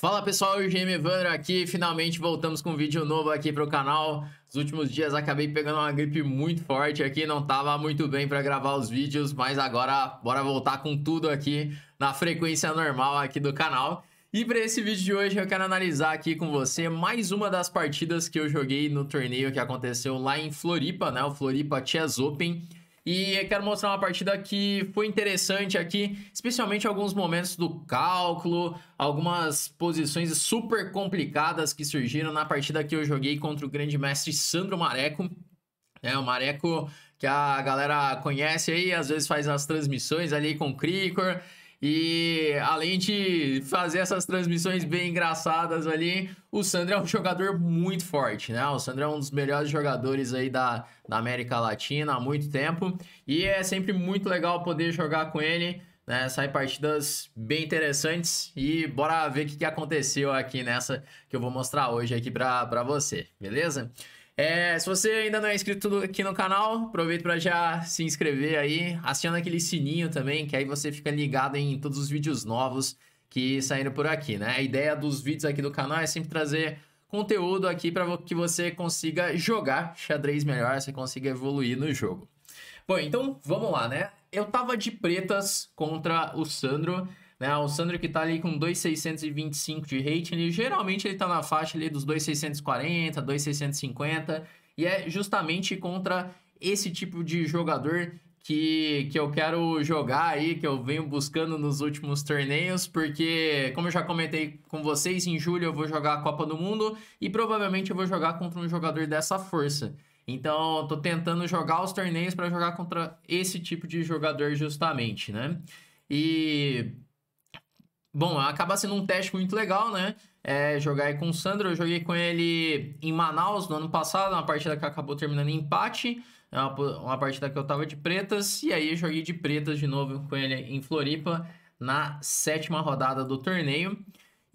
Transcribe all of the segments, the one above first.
Fala pessoal, o GM Evandro aqui, finalmente voltamos com um vídeo novo aqui para o canal. Nos últimos dias acabei pegando uma gripe muito forte aqui, não tava muito bem para gravar os vídeos, mas agora bora voltar com tudo aqui na frequência normal aqui do canal. E para esse vídeo de hoje eu quero analisar aqui com você mais uma das partidas que eu joguei no torneio que aconteceu lá em Floripa, né? O Floripa Chess Open. E eu quero mostrar uma partida que foi interessante aqui, especialmente alguns momentos do cálculo, algumas posições super complicadas que surgiram na partida que eu joguei contra o grande mestre Sandro Mareco. É, o Mareco que a galera conhece aí, às vezes faz as transmissões ali com o Cricor, e além de fazer essas transmissões bem engraçadas ali, o Sandro é um jogador muito forte, né? O Sandro é um dos melhores jogadores aí da, da América Latina há muito tempo. E é sempre muito legal poder jogar com ele. Né, sai partidas bem interessantes e bora ver o que aconteceu aqui nessa que eu vou mostrar hoje aqui para você, beleza? É, se você ainda não é inscrito aqui no canal, aproveita para já se inscrever aí, aciona aquele sininho também, que aí você fica ligado em todos os vídeos novos que saíram por aqui, né? A ideia dos vídeos aqui do canal é sempre trazer conteúdo aqui para que você consiga jogar xadrez melhor, você consiga evoluir no jogo. Bom, então vamos lá, né? Eu tava de pretas contra o Sandro né? O Sandro que tá ali com 2,625 de rating, ele, geralmente ele tá na faixa ali dos 2,640, 2,650, e é justamente contra esse tipo de jogador que, que eu quero jogar aí, que eu venho buscando nos últimos torneios, porque, como eu já comentei com vocês, em julho eu vou jogar a Copa do Mundo e provavelmente eu vou jogar contra um jogador dessa força. Então, tô tentando jogar os torneios para jogar contra esse tipo de jogador justamente, né? E Bom, acaba sendo um teste muito legal, né? É, jogar aí com o Sandro. Eu joguei com ele em Manaus no ano passado, uma partida que acabou terminando em empate. É uma, uma partida que eu tava de pretas. E aí eu joguei de pretas de novo com ele em Floripa na sétima rodada do torneio.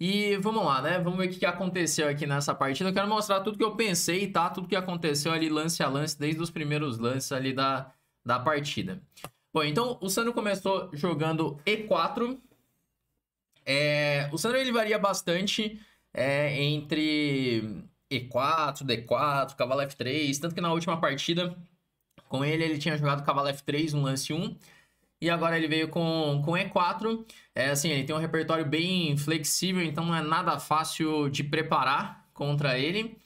E vamos lá, né? Vamos ver o que aconteceu aqui nessa partida. Eu quero mostrar tudo que eu pensei, tá? Tudo que aconteceu ali lance a lance, desde os primeiros lances ali da, da partida. Bom, então o Sandro começou jogando E4. É, o Sandro ele varia bastante é, entre E4, D4, cavalo F3, tanto que na última partida com ele ele tinha jogado cavalo F3 no lance 1 e agora ele veio com, com E4. É, assim, ele tem um repertório bem flexível, então não é nada fácil de preparar contra ele.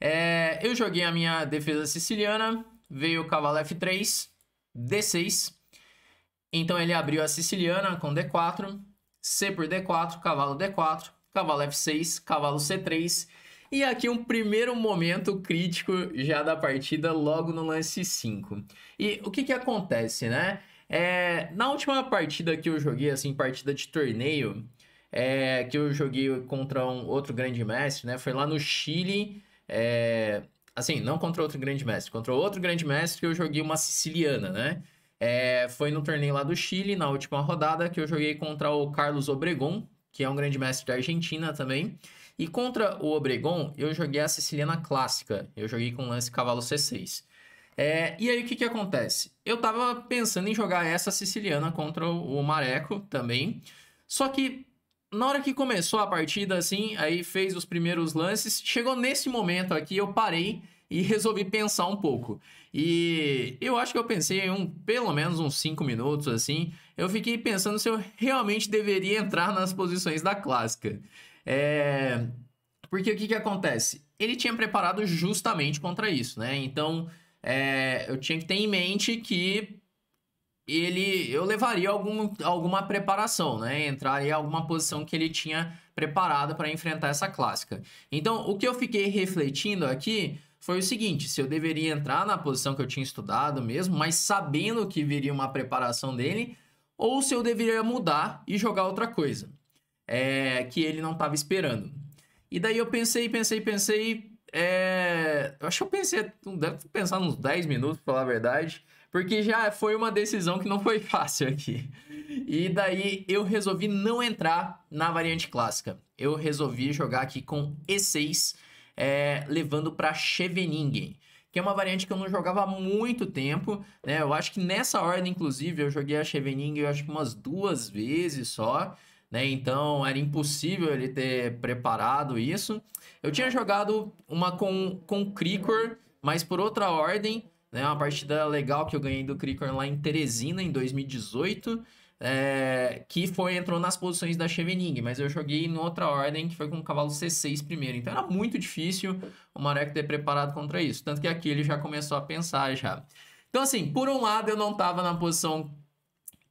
É, eu joguei a minha defesa siciliana, veio cavalo F3, D6. Então ele abriu a siciliana com D4, C por D4, cavalo D4, cavalo F6, cavalo C3. E aqui um primeiro momento crítico já da partida, logo no lance 5. E o que que acontece, né? É, na última partida que eu joguei, assim, partida de torneio, é, que eu joguei contra um outro grande mestre, né? Foi lá no Chile, é, assim, não contra outro grande mestre, contra outro grande mestre que eu joguei uma siciliana, né? É, foi no torneio lá do Chile, na última rodada, que eu joguei contra o Carlos Obregon, que é um grande mestre da Argentina também. E contra o Obregon, eu joguei a Siciliana Clássica. Eu joguei com lance cavalo C6. É, e aí, o que que acontece? Eu tava pensando em jogar essa siciliana contra o Mareco também. Só que na hora que começou a partida, assim, aí fez os primeiros lances. Chegou nesse momento aqui, eu parei e resolvi pensar um pouco. E eu acho que eu pensei em um, pelo menos uns 5 minutos assim. Eu fiquei pensando se eu realmente deveria entrar nas posições da clássica. É... Porque o que, que acontece? Ele tinha preparado justamente contra isso, né? Então é... eu tinha que ter em mente que ele eu levaria algum, alguma preparação, né? Entraria em alguma posição que ele tinha preparado para enfrentar essa clássica. Então, o que eu fiquei refletindo aqui foi o seguinte: se eu deveria entrar na posição que eu tinha estudado mesmo, mas sabendo que viria uma preparação dele, ou se eu deveria mudar e jogar outra coisa é, que ele não estava esperando. E daí eu pensei, pensei, pensei. É, acho que eu pensei, deve pensar uns 10 minutos, pra falar a verdade, porque já foi uma decisão que não foi fácil aqui. E daí eu resolvi não entrar na variante clássica. Eu resolvi jogar aqui com E6 é, levando para Cheveningen que é uma variante que eu não jogava há muito tempo, né? Eu acho que nessa ordem, inclusive, eu joguei a Chevening, eu acho que umas duas vezes só, né? Então era impossível ele ter preparado isso. Eu tinha jogado uma com, com Krikor, mas por outra ordem, né? Uma partida legal que eu ganhei do Krikor lá em Teresina em 2018 é, que foi entrou nas posições da Chevening, mas eu joguei em outra ordem que foi com o cavalo C6 primeiro. Então era muito difícil o Marek ter preparado contra isso. Tanto que aqui ele já começou a pensar já. Então, assim, por um lado eu não estava na posição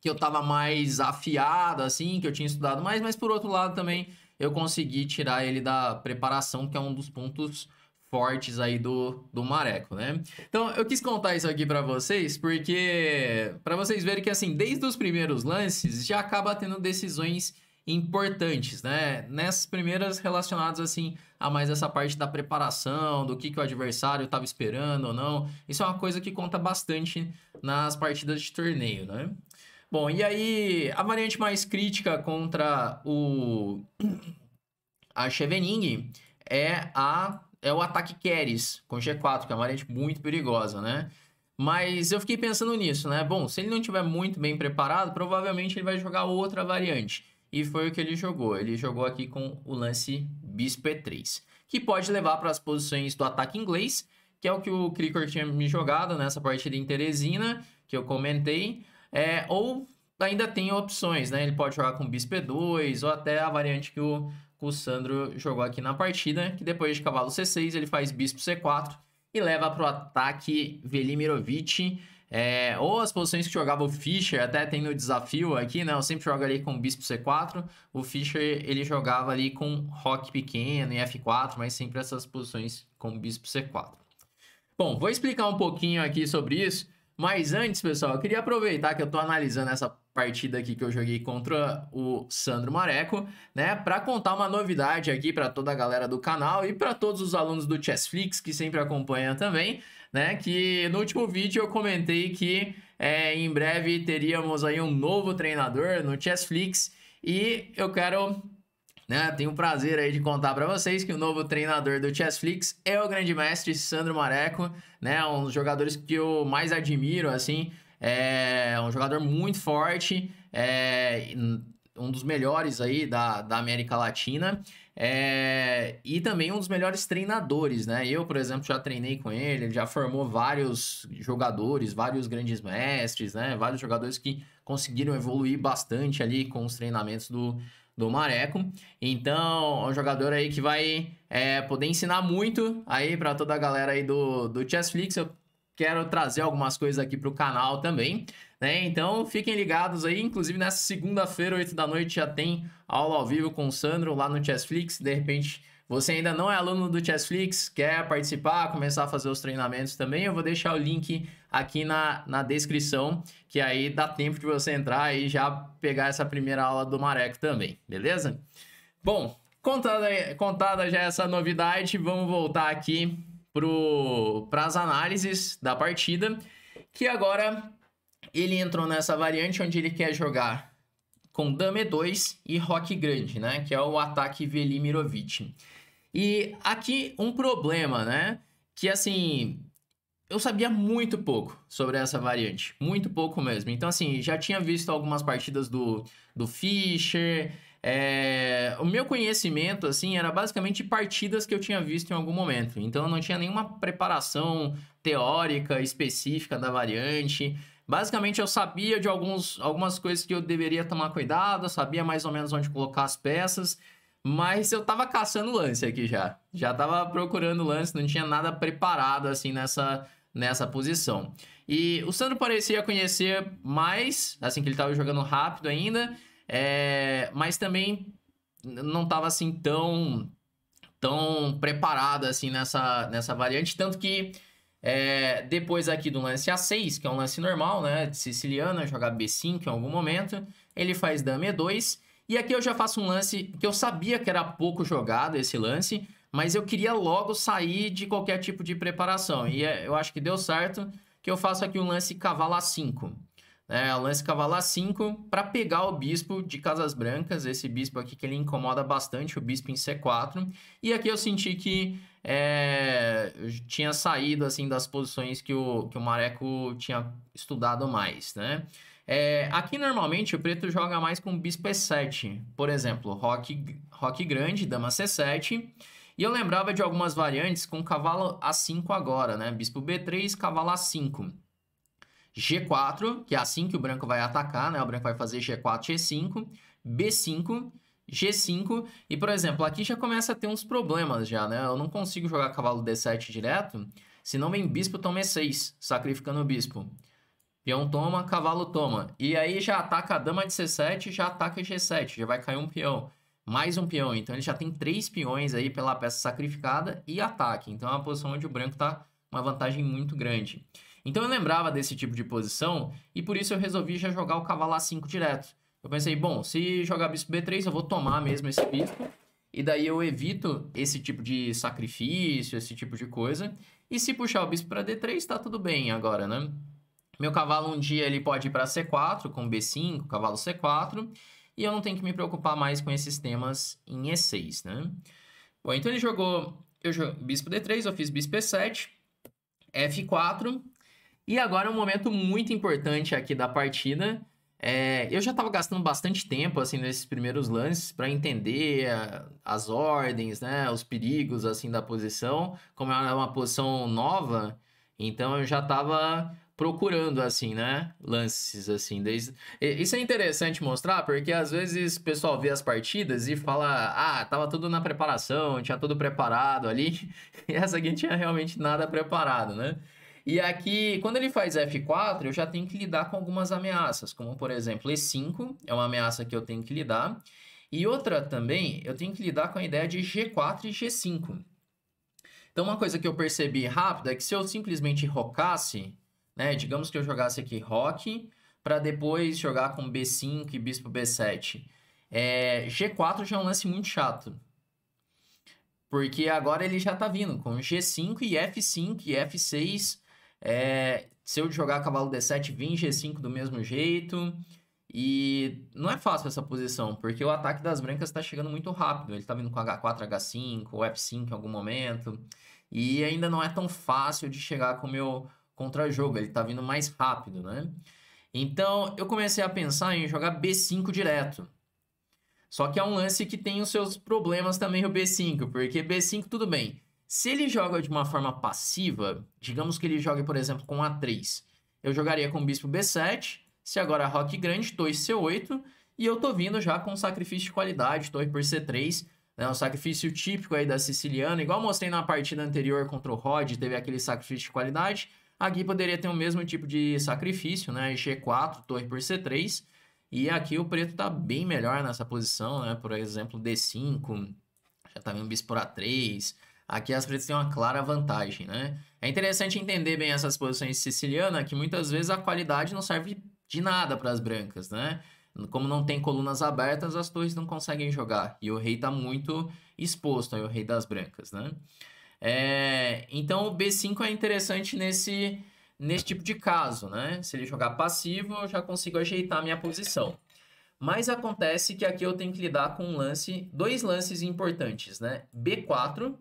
que eu estava mais afiado, assim, que eu tinha estudado mais, mas por outro lado também eu consegui tirar ele da preparação, que é um dos pontos fortes aí do, do Mareco, né? Então, eu quis contar isso aqui para vocês, porque para vocês verem que assim, desde os primeiros lances já acaba tendo decisões importantes, né? Nessas primeiras relacionadas assim a mais essa parte da preparação, do que, que o adversário estava esperando ou não. Isso é uma coisa que conta bastante nas partidas de torneio, né? Bom, e aí a variante mais crítica contra o a Chevening é a é o ataque Keres com G4, que é uma variante muito perigosa, né? Mas eu fiquei pensando nisso, né? Bom, se ele não tiver muito bem preparado, provavelmente ele vai jogar outra variante. E foi o que ele jogou. Ele jogou aqui com o lance Bispo E3, que pode levar para as posições do ataque inglês, que é o que o Cricor tinha me jogado nessa partida em Teresina, que eu comentei. É, ou ainda tem opções, né? Ele pode jogar com Bispo E2, ou até a variante que o o Sandro jogou aqui na partida, que depois de cavalo C6 ele faz bispo C4 e leva para o ataque Velimirovic. É, ou as posições que jogava o Fischer, até tem no desafio aqui, né? Eu sempre jogo ali com bispo C4. O Fischer, ele jogava ali com rock pequeno e F4, mas sempre essas posições com bispo C4. Bom, vou explicar um pouquinho aqui sobre isso. Mas antes, pessoal, eu queria aproveitar que eu tô analisando essa partida aqui que eu joguei contra o Sandro Mareco, né, para contar uma novidade aqui para toda a galera do canal e para todos os alunos do Chessflix que sempre acompanham também, né, que no último vídeo eu comentei que é, em breve teríamos aí um novo treinador no Chessflix e eu quero né? Tenho o prazer aí de contar para vocês que o novo treinador do Chessflix é o grande mestre Sandro Mareco, né? É um dos jogadores que eu mais admiro, assim, é um jogador muito forte, é um dos melhores aí da, da América Latina é, e também um dos melhores treinadores, né? Eu, por exemplo, já treinei com ele, ele já formou vários jogadores, vários grandes mestres, né? Vários jogadores que conseguiram evoluir bastante ali com os treinamentos do, do Mareco. Então, é um jogador aí que vai é, poder ensinar muito aí para toda a galera aí do, do Chessflix. Eu quero trazer algumas coisas aqui para o canal também, né? Então, fiquem ligados aí. Inclusive, nessa segunda-feira, 8 da noite, já tem aula ao vivo com o Sandro lá no Chessflix. De repente você ainda não é aluno do Chessflix, quer participar, começar a fazer os treinamentos também? Eu vou deixar o link aqui na, na descrição, que aí dá tempo de você entrar e já pegar essa primeira aula do Mareco também, beleza? Bom, contada, contada já essa novidade, vamos voltar aqui para as análises da partida, que agora ele entrou nessa variante onde ele quer jogar com Dame 2 e Rock Grande, né? Que é o ataque Veli Mirovic. E aqui um problema, né? Que assim, eu sabia muito pouco sobre essa variante, muito pouco mesmo. Então, assim, já tinha visto algumas partidas do, do Fischer. É... O meu conhecimento, assim, era basicamente partidas que eu tinha visto em algum momento. Então, eu não tinha nenhuma preparação teórica específica da variante. Basicamente, eu sabia de alguns, algumas coisas que eu deveria tomar cuidado, sabia mais ou menos onde colocar as peças, mas eu tava caçando lance aqui já. Já tava procurando lance, não tinha nada preparado assim nessa, nessa posição. E o Sandro parecia conhecer mais, assim que ele tava jogando rápido ainda, é... mas também não tava assim tão tão preparado assim nessa, nessa variante, tanto que é... depois aqui do lance A6, que é um lance normal, né, de siciliana, jogar B5 em algum momento, ele faz dama E2 e aqui eu já faço um lance que eu sabia que era pouco jogado esse lance, mas eu queria logo sair de qualquer tipo de preparação. E é, eu acho que deu certo que eu faço aqui um lance cavalo A5. Né? Lance cavalo A5 para pegar o bispo de Casas Brancas, esse bispo aqui que ele incomoda bastante, o bispo em C4. E aqui eu senti que é, tinha saído assim das posições que o, que o Mareco tinha estudado mais, né? É, aqui normalmente o preto joga mais com bispo e7, por exemplo, roque, rock grande, dama c7. E eu lembrava de algumas variantes com cavalo a5 agora, né? Bispo b3, cavalo a5. g4, que é assim que o branco vai atacar, né? O branco vai fazer g4, g5, b5, g5. E, por exemplo, aqui já começa a ter uns problemas já, né? Eu não consigo jogar cavalo d7 direto, senão vem bispo toma e6, sacrificando o bispo. Peão toma, cavalo toma. E aí já ataca a dama de C7, já ataca G7, já vai cair um peão. Mais um peão, então ele já tem três peões aí pela peça sacrificada e ataque. Então é uma posição onde o branco está uma vantagem muito grande. Então eu lembrava desse tipo de posição e por isso eu resolvi já jogar o cavalo A5 direto. Eu pensei, bom, se jogar bispo B3 eu vou tomar mesmo esse bispo e daí eu evito esse tipo de sacrifício, esse tipo de coisa. E se puxar o bispo para D3 está tudo bem agora, né? Meu cavalo um dia ele pode ir para C4 com B5, cavalo C4, e eu não tenho que me preocupar mais com esses temas em E6, né? Bom, então ele jogou, eu jogo, bispo D3, eu fiz bispo E7, F4, e agora é um momento muito importante aqui da partida. É, eu já estava gastando bastante tempo assim nesses primeiros lances para entender a, é, as ordens, né, os perigos assim da posição, como ela é uma posição nova, então eu já estava procurando, assim, né? Lances, assim. Desde... Isso é interessante mostrar, porque às vezes o pessoal vê as partidas e fala: ah, tava tudo na preparação, tinha tudo preparado ali. E essa aqui tinha realmente nada preparado, né? E aqui, quando ele faz F4, eu já tenho que lidar com algumas ameaças, como por exemplo, E5 é uma ameaça que eu tenho que lidar. E outra também, eu tenho que lidar com a ideia de G4 e G5. Então, uma coisa que eu percebi rápido é que se eu simplesmente rocasse né? Digamos que eu jogasse aqui rock, para depois jogar com B5 e bispo B7. É, G4 já é um lance muito chato. Porque agora ele já tá vindo com G5 e F5 e F6. É, se eu jogar cavalo D7, vim G5 do mesmo jeito. E não é fácil essa posição, porque o ataque das brancas está chegando muito rápido. Ele está vindo com H4, H5, ou F5 em algum momento. E ainda não é tão fácil de chegar com o meu contra-jogo, ele tá vindo mais rápido, né? Então eu comecei a pensar em jogar B5 direto. Só que é um lance que tem os seus problemas também o B5, porque B5 tudo bem. Se ele joga de uma forma passiva, digamos que ele jogue, por exemplo, com A3, eu jogaria com bispo B7, se agora é roque grande, torre C8, e eu tô vindo já com sacrifício de qualidade, torre por C3, né, um sacrifício típico aí da siciliana, igual mostrei na partida anterior contra o Rod, teve aquele sacrifício de qualidade, Aqui poderia ter o mesmo tipo de sacrifício, né? G4, torre por C3. E aqui o preto está bem melhor nessa posição, né? Por exemplo, D5, já tá vindo bispo por A3. Aqui as pretas têm uma clara vantagem, né? É interessante entender bem essas posições sicilianas, que muitas vezes a qualidade não serve de nada para as brancas, né? Como não tem colunas abertas, as torres não conseguem jogar. E o rei está muito exposto, aí o rei das brancas, né? É, então o B5 é interessante nesse, nesse tipo de caso, né? Se ele jogar passivo, eu já consigo ajeitar a minha posição. Mas acontece que aqui eu tenho que lidar com um lance, dois lances importantes, né? B4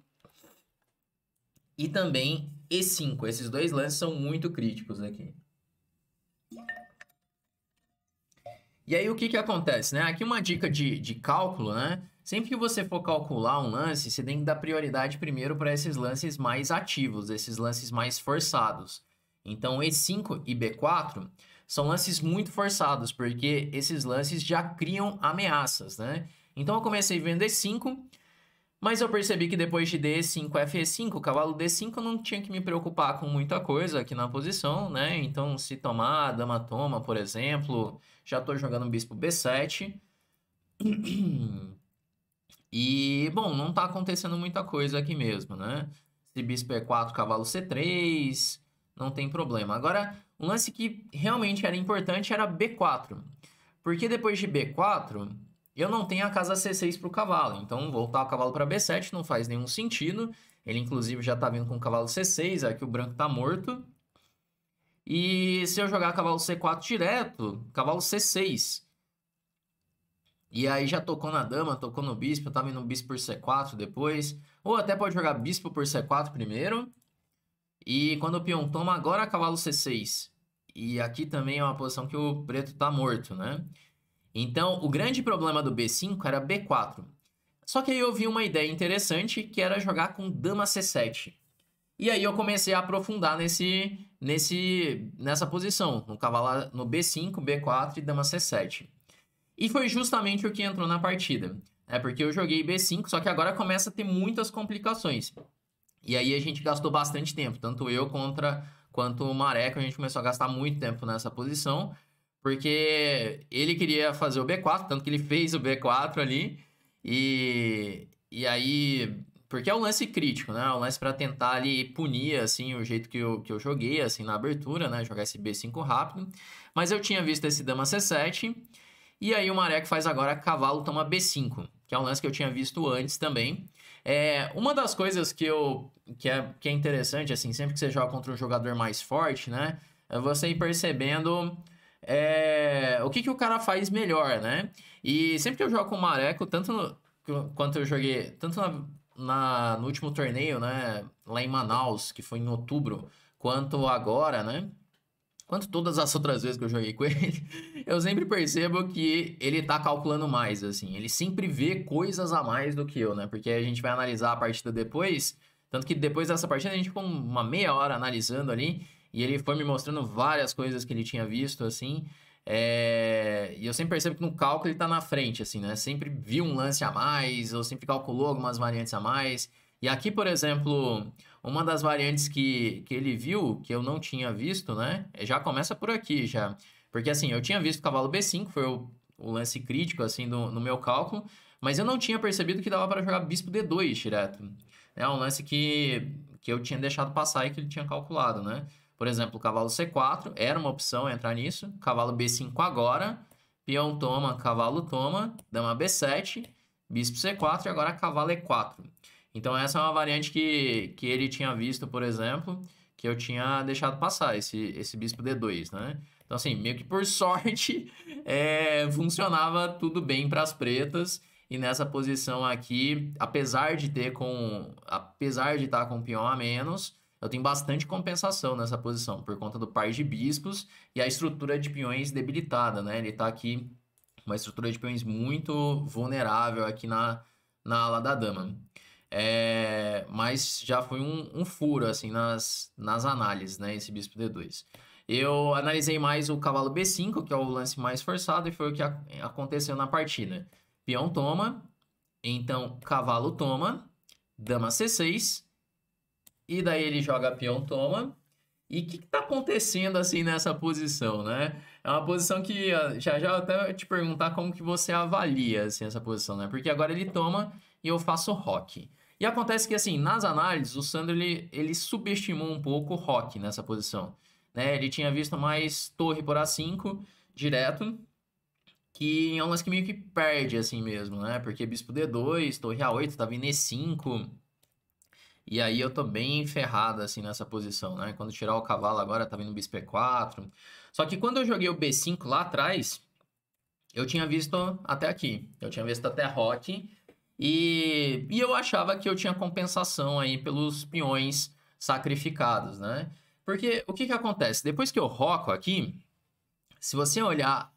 e também E5. Esses dois lances são muito críticos aqui. E aí o que, que acontece, né? Aqui uma dica de, de cálculo, né? Sempre que você for calcular um lance, você tem que dar prioridade primeiro para esses lances mais ativos, esses lances mais forçados. Então, E5 e B4 são lances muito forçados, porque esses lances já criam ameaças, né? Então, eu comecei vendo E5, mas eu percebi que depois de D5, F5, cavalo D5, eu não tinha que me preocupar com muita coisa aqui na posição, né? Então, se tomar, dama toma, por exemplo, já estou jogando bispo B7. E, bom, não tá acontecendo muita coisa aqui mesmo, né? Se bispo E4, é cavalo C3, não tem problema. Agora, um lance que realmente era importante era B4. Porque depois de B4, eu não tenho a casa C6 pro cavalo. Então, voltar o cavalo para B7 não faz nenhum sentido. Ele, inclusive, já tá vindo com o cavalo C6, aqui o branco tá morto. E se eu jogar cavalo C4 direto, cavalo C6. E aí já tocou na dama, tocou no bispo, tava indo bispo por C4 depois. Ou até pode jogar bispo por C4 primeiro. E quando o peão toma, agora é cavalo C6. E aqui também é uma posição que o preto tá morto, né? Então, o grande problema do B5 era B4. Só que aí eu vi uma ideia interessante, que era jogar com dama C7. E aí eu comecei a aprofundar nesse, nesse, nessa posição, no, cavalo, no B5, B4 e dama C7. E foi justamente o que entrou na partida. É porque eu joguei B5, só que agora começa a ter muitas complicações. E aí a gente gastou bastante tempo, tanto eu contra quanto o Mareco, a gente começou a gastar muito tempo nessa posição, porque ele queria fazer o B4, tanto que ele fez o B4 ali. E, e aí porque é um lance crítico, né? É um lance para tentar ali punir, assim, o jeito que eu, que eu joguei, assim, na abertura, né? Jogar esse B5 rápido. Mas eu tinha visto esse dama C7 e aí o Marek faz agora cavalo toma B5, que é um lance que eu tinha visto antes também. É, uma das coisas que eu que é, que é interessante, assim, sempre que você joga contra um jogador mais forte, né? É você ir percebendo é, o que, que o cara faz melhor, né? E sempre que eu jogo com o Mareco, tanto no, quanto eu joguei, tanto na, na, no último torneio, né? Lá em Manaus, que foi em outubro, quanto agora, né? quanto todas as outras vezes que eu joguei com ele, eu sempre percebo que ele tá calculando mais, assim. Ele sempre vê coisas a mais do que eu, né? Porque a gente vai analisar a partida depois. Tanto que depois dessa partida a gente ficou uma meia hora analisando ali. E ele foi me mostrando várias coisas que ele tinha visto, assim. É... E eu sempre percebo que no cálculo ele tá na frente, assim, né? Sempre viu um lance a mais, ou sempre calculou algumas variantes a mais. E aqui, por exemplo, uma das variantes que, que ele viu, que eu não tinha visto, né? Já começa por aqui, já. Porque assim, eu tinha visto o cavalo B5, foi o, o lance crítico, assim, do, no meu cálculo. Mas eu não tinha percebido que dava para jogar bispo D2 direto. É um lance que, que eu tinha deixado passar e que ele tinha calculado, né? Por exemplo, cavalo C4 era uma opção entrar nisso. Cavalo B5 agora. Peão toma, cavalo toma, dama B7, bispo C4 e agora cavalo E4. Então essa é uma variante que, que ele tinha visto, por exemplo, que eu tinha deixado passar, esse, esse bispo D2, né? Então assim, meio que por sorte, é, funcionava tudo bem para as pretas. E nessa posição aqui, apesar de ter com. Apesar de estar tá com peão a menos, eu tenho bastante compensação nessa posição, por conta do par de bispos e a estrutura de peões debilitada, né? Ele está aqui uma estrutura de peões muito vulnerável aqui na, na ala da dama. É, mas já foi um, um, furo assim nas, nas análises, né? Esse bispo D2. Eu analisei mais o cavalo B5, que é o lance mais forçado, e foi o que a, aconteceu na partida. Peão toma, então cavalo toma, dama C6, e daí ele joga peão toma. E o que, está acontecendo assim nessa posição, né? É uma posição que ah, já já até te perguntar como que você avalia assim, essa posição, né? Porque agora ele toma e eu faço rock. E acontece que, assim, nas análises, o Sandro ele, ele subestimou um pouco o rock nessa posição. Né? Ele tinha visto mais torre por A5 direto, que é um lance que meio que perde, assim mesmo, né? Porque bispo D2, torre A8, tava em E5. E aí eu tô bem ferrado, assim, nessa posição, né? Quando tirar o cavalo agora, tá vindo bispo E4. Só que quando eu joguei o B5 lá atrás, eu tinha visto até aqui. Eu tinha visto até rock, e, e eu achava que eu tinha compensação aí pelos peões sacrificados, né? Porque o que que acontece? Depois que eu roco aqui, se você olhar,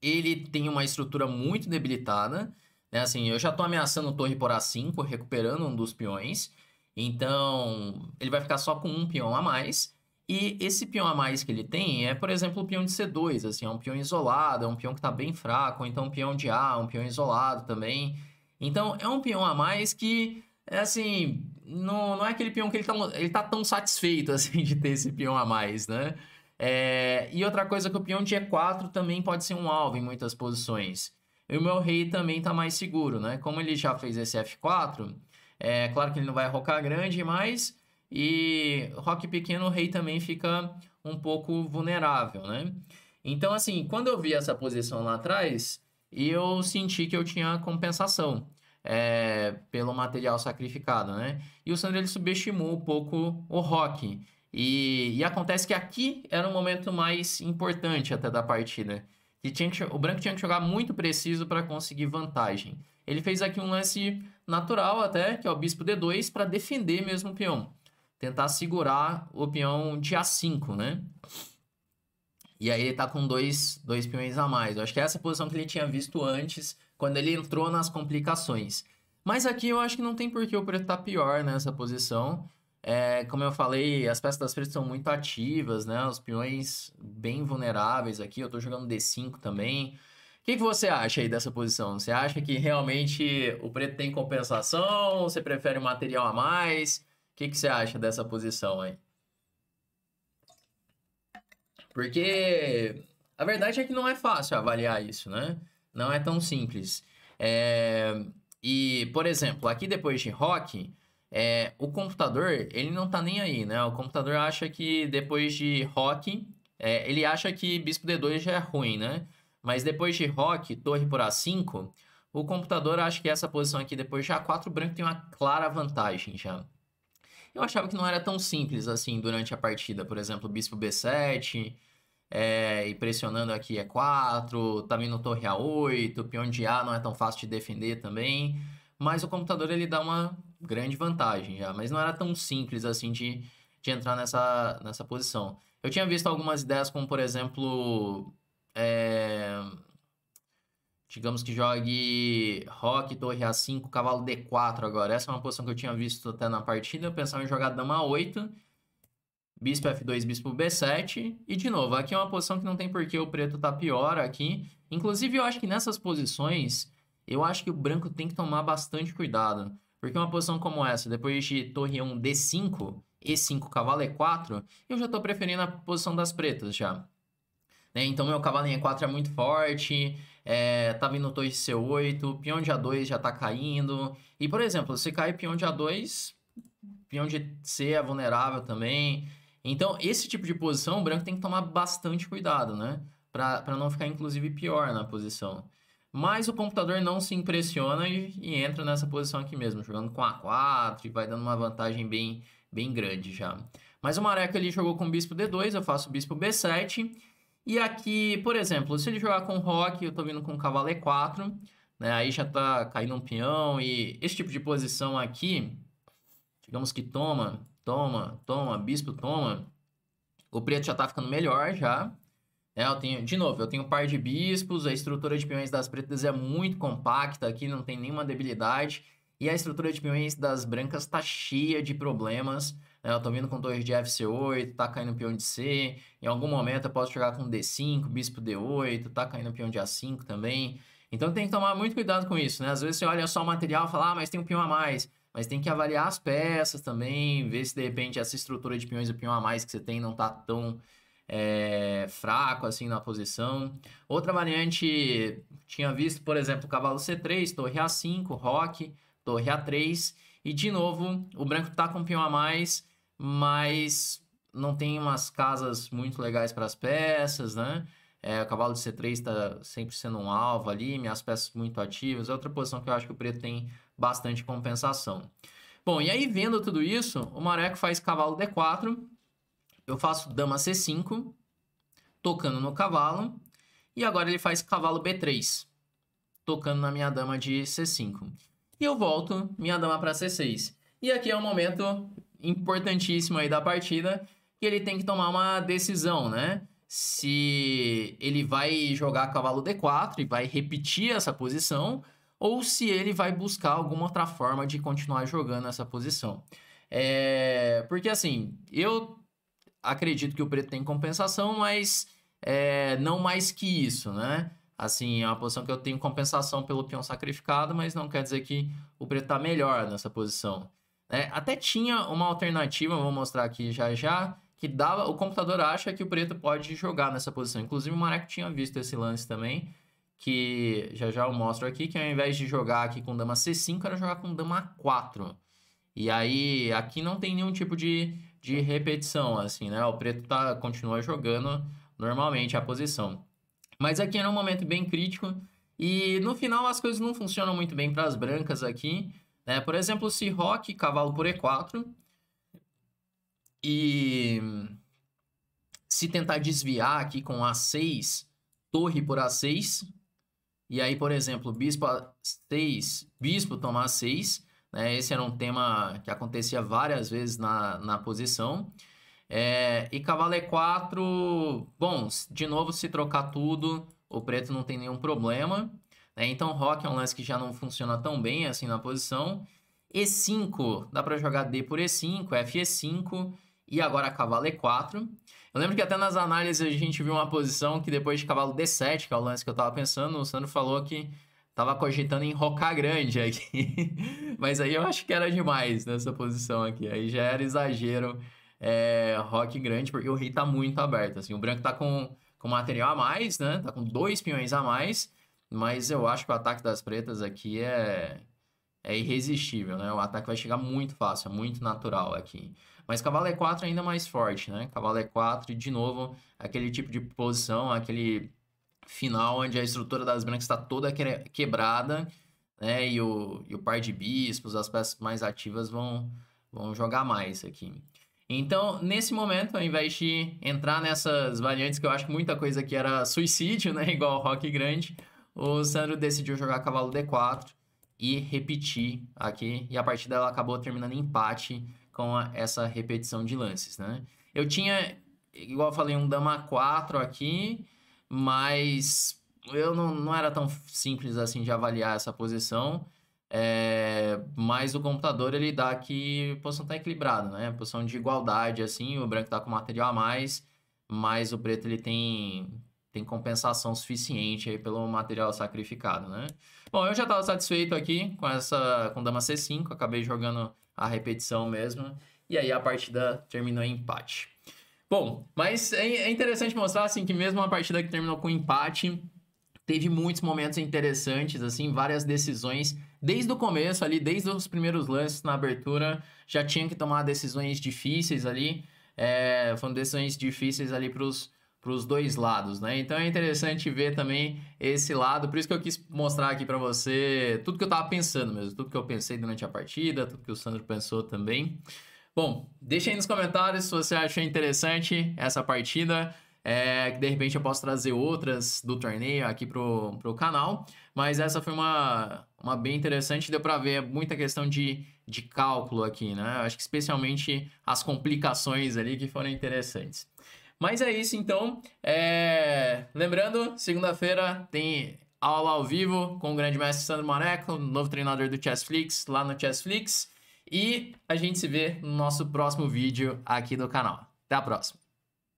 ele tem uma estrutura muito debilitada, né? Assim, eu já estou ameaçando torre por A5, recuperando um dos peões. Então, ele vai ficar só com um peão a mais. E esse peão a mais que ele tem é, por exemplo, o peão de C2, assim, é um peão isolado, é um peão que está bem fraco, ou então um peão de A, um peão isolado também. Então é um peão a mais que, é assim, não, não é aquele peão que ele tá, ele tá tão satisfeito assim de ter esse peão a mais, né? É, e outra coisa que o peão de E4 também pode ser um alvo em muitas posições. E o meu rei também tá mais seguro, né? Como ele já fez esse F4, é claro que ele não vai rocar grande, mas... E rock pequeno, o rei também fica um pouco vulnerável, né? Então, assim, quando eu vi essa posição lá atrás, e eu senti que eu tinha compensação é, pelo material sacrificado, né? E o Sandro ele subestimou um pouco o rock. E, e acontece que aqui era o momento mais importante até da partida. Que tinha que, o branco tinha que jogar muito preciso para conseguir vantagem. Ele fez aqui um lance natural até, que é o bispo D2, para defender mesmo o peão. Tentar segurar o peão de A5, né? E aí ele tá com dois, dois peões a mais. Eu acho que é essa posição que ele tinha visto antes, quando ele entrou nas complicações. Mas aqui eu acho que não tem por que o preto tá pior nessa posição. É, como eu falei, as peças das pretas são muito ativas, né? Os peões bem vulneráveis aqui. Eu tô jogando D5 também. O que, que você acha aí dessa posição? Você acha que realmente o preto tem compensação? Você prefere um material a mais? O que, que você acha dessa posição aí? Porque a verdade é que não é fácil avaliar isso, né? Não é tão simples. É... E, por exemplo, aqui depois de rock, é... o computador, ele não tá nem aí, né? O computador acha que depois de rock, é... ele acha que bispo D2 já é ruim, né? Mas depois de rock, torre por A5, o computador acha que essa posição aqui depois de A4 branco tem uma clara vantagem já. Eu achava que não era tão simples assim durante a partida. Por exemplo, Bispo B7, é, e pressionando aqui e 4, tá vindo torre A8, peão de A não é tão fácil de defender também. Mas o computador ele dá uma grande vantagem já. Mas não era tão simples assim de, de entrar nessa, nessa posição. Eu tinha visto algumas ideias como, por exemplo, é, Digamos que jogue Rock, Torre A5, Cavalo D4 agora. Essa é uma posição que eu tinha visto até na partida. Eu pensava em jogar Dama 8 Bispo F2, Bispo B7. E de novo, aqui é uma posição que não tem porquê o preto tá pior aqui. Inclusive, eu acho que nessas posições, eu acho que o branco tem que tomar bastante cuidado. Porque uma posição como essa, depois de Torre 1 D5, E5, Cavalo E4, eu já tô preferindo a posição das pretas já. Né? Então meu cavalo em E4 é muito forte é, tá vindo torre C8, peão de A2 já tá caindo. E, por exemplo, se cair peão de A2, peão de C é vulnerável também. Então, esse tipo de posição, o branco tem que tomar bastante cuidado, né? Para não ficar, inclusive, pior na posição. Mas o computador não se impressiona e, e entra nessa posição aqui mesmo, jogando com A4 e vai dando uma vantagem bem, bem grande já. Mas o Mareca ele jogou com bispo D2, eu faço bispo B7. E aqui, por exemplo, se ele jogar com rock, eu tô vindo com cavalo e4, né? Aí já tá caindo um peão e esse tipo de posição aqui, digamos que toma, toma, toma, bispo toma, o preto já tá ficando melhor já. É, eu tenho, de novo, eu tenho um par de bispos, a estrutura de peões das pretas é muito compacta aqui, não tem nenhuma debilidade. E a estrutura de peões das brancas está cheia de problemas. É, eu tô vindo com torre de Fc8, tá caindo peão de C. Em algum momento eu posso jogar com D5, bispo D8, tá caindo peão de A5 também. Então tem que tomar muito cuidado com isso, né? Às vezes você olha só o material e fala, ah, mas tem um peão a mais. Mas tem que avaliar as peças também, ver se de repente essa estrutura de peões e peão a mais que você tem não tá tão é, fraco assim na posição. Outra variante, tinha visto, por exemplo, cavalo C3, torre A5, roque, torre A3. E de novo, o branco tá com um peão a mais mas não tem umas casas muito legais para as peças, né? É, o cavalo de C3 está sempre sendo um alvo ali, minhas peças muito ativas. É outra posição que eu acho que o preto tem bastante compensação. Bom, e aí vendo tudo isso, o Mareco faz cavalo D4, eu faço dama C5, tocando no cavalo, e agora ele faz cavalo B3, tocando na minha dama de C5. E eu volto minha dama para C6. E aqui é o momento importantíssimo aí da partida, que ele tem que tomar uma decisão, né? Se ele vai jogar cavalo D4 e vai repetir essa posição, ou se ele vai buscar alguma outra forma de continuar jogando essa posição. É... Porque assim, eu acredito que o preto tem compensação, mas é... não mais que isso, né? Assim, é uma posição que eu tenho compensação pelo peão sacrificado, mas não quer dizer que o preto está melhor nessa posição. É, até tinha uma alternativa, vou mostrar aqui já já, que dava, o computador acha que o preto pode jogar nessa posição. Inclusive o Mareco tinha visto esse lance também, que já já eu mostro aqui, que ao invés de jogar aqui com dama C5, era jogar com dama A4. E aí, aqui não tem nenhum tipo de, de repetição, assim, né? O preto tá, continua jogando normalmente a posição. Mas aqui era um momento bem crítico, e no final as coisas não funcionam muito bem para as brancas aqui, né? Por exemplo, se roque, cavalo por e4 e se tentar desviar aqui com a6, torre por a6, e aí, por exemplo, bispo a6, bispo toma a6, né? esse era um tema que acontecia várias vezes na, na posição, é, e cavalo e4, bom, de novo, se trocar tudo, o preto não tem nenhum problema. Né? Então o Rock é um lance que já não funciona tão bem assim na posição. E5, dá para jogar D por E5, f e 5 e agora cavalo E4. Eu lembro que até nas análises a gente viu uma posição que depois de cavalo D7, que é o lance que eu estava pensando, o Sandro falou que tava cogitando em enrocar grande aqui. Mas aí eu acho que era demais nessa posição aqui. Aí já era exagero é, rock grande, porque o rei tá muito aberto. Assim, o branco tá com, com material a mais, né? Tá com dois peões a mais. Mas eu acho que o ataque das pretas aqui é, é irresistível, né? O ataque vai chegar muito fácil, é muito natural aqui. Mas cavalo E4 é ainda mais forte, né? Cavalo E4, de novo, aquele tipo de posição, aquele final onde a estrutura das brancas está toda quebrada, né? E o, e o par de bispos, as peças mais ativas vão, vão jogar mais aqui. Então, nesse momento, ao invés de entrar nessas variantes, que eu acho que muita coisa aqui era suicídio, né? Igual o Rock Grande, o Sandro decidiu jogar cavalo D4 e repetir aqui. E a partida ela acabou terminando em empate com a, essa repetição de lances, né? Eu tinha, igual eu falei, um dama 4 aqui, mas eu não, não era tão simples assim de avaliar essa posição. É, mas o computador ele dá que a posição está equilibrada, né? Posição de igualdade, assim, o branco está com material a mais, mas o preto ele tem, tem compensação suficiente aí pelo material sacrificado, né? Bom, eu já estava satisfeito aqui com essa com dama C5, acabei jogando a repetição mesmo, e aí a partida terminou em empate. Bom, mas é, é interessante mostrar assim que mesmo uma partida que terminou com empate, teve muitos momentos interessantes, assim, várias decisões desde o começo ali, desde os primeiros lances na abertura, já tinha que tomar decisões difíceis ali, é, foram decisões difíceis ali para os para os dois lados, né? Então é interessante ver também esse lado, por isso que eu quis mostrar aqui para você tudo que eu estava pensando mesmo, tudo que eu pensei durante a partida, tudo que o Sandro pensou também. Bom, deixa aí nos comentários se você achou interessante essa partida, é, de repente eu posso trazer outras do torneio aqui pro, pro canal, mas essa foi uma, uma bem interessante, deu para ver muita questão de, de cálculo aqui, né? Acho que especialmente as complicações ali que foram interessantes. Mas é isso, então. É... Lembrando, segunda-feira tem aula ao vivo com o grande mestre Sandro Maneco, novo treinador do Chessflix, lá no Chessflix. E a gente se vê no nosso próximo vídeo aqui do canal. Até a próxima!